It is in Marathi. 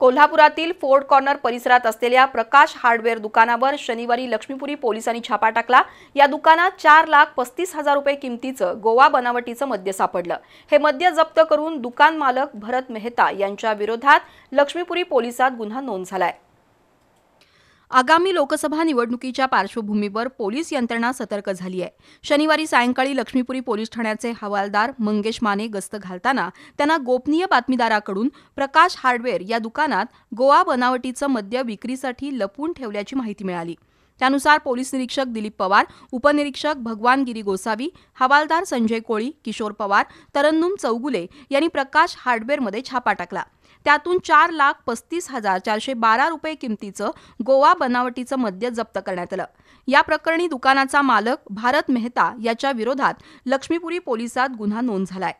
कोल्हापुरातील फोर्ड कॉर्नर परिसरात असलेल्या प्रकाश हार्डवेअर दुकानावर शनिवारी लक्ष्मीपुरी पोलिसांनी छापा टाकला या दुकानात चार लाख पस्तीस हजार रुपये किमतीचं गोवा बनावटीचं मद्य सापडलं हे मद्य जप्त करून दुकान मालक भरत मेहता यांच्या विरोधात लक्ष्मीपुरी पोलिसात गुन्हा नोंद झालाय आगामी लोकसभा निवडणुकीच्या पार्श्वभूमीवर पोलीस यंत्रणा सतर्क झाली आहे शनिवारी सायंकाळी लक्ष्मीपुरी पोलीस ठाण्याचे हवालदार मंगेश माने गस्त घालताना त्यांना गोपनीय बातमीदाराकडून प्रकाश हार्डवेअर या दुकानात गोवा बनावटीचं मद्य विक्रीसाठी लपून ठेवल्याची माहिती मिळाली त्यानुसार पोलीस निरीक्षक दिलीप पवार उपनिरीक्षक भगवान गिरी गोसावी हवालदार संजय कोळी किशोर पवार तरन्नुम चौगुले यांनी प्रकाश हार्डवेअरमध्ये छापा टाकला त्यातून चार लाख पस्तीस हजार चारशे बारा रुपये किमतीचं गोवा बनावटीचं मद्य जप्त करण्यात आलं या प्रकरणी दुकानाचा मालक भारत मेहता याच्या विरोधात लक्ष्मीपुरी पोलिसात गुन्हा नोंद झालाय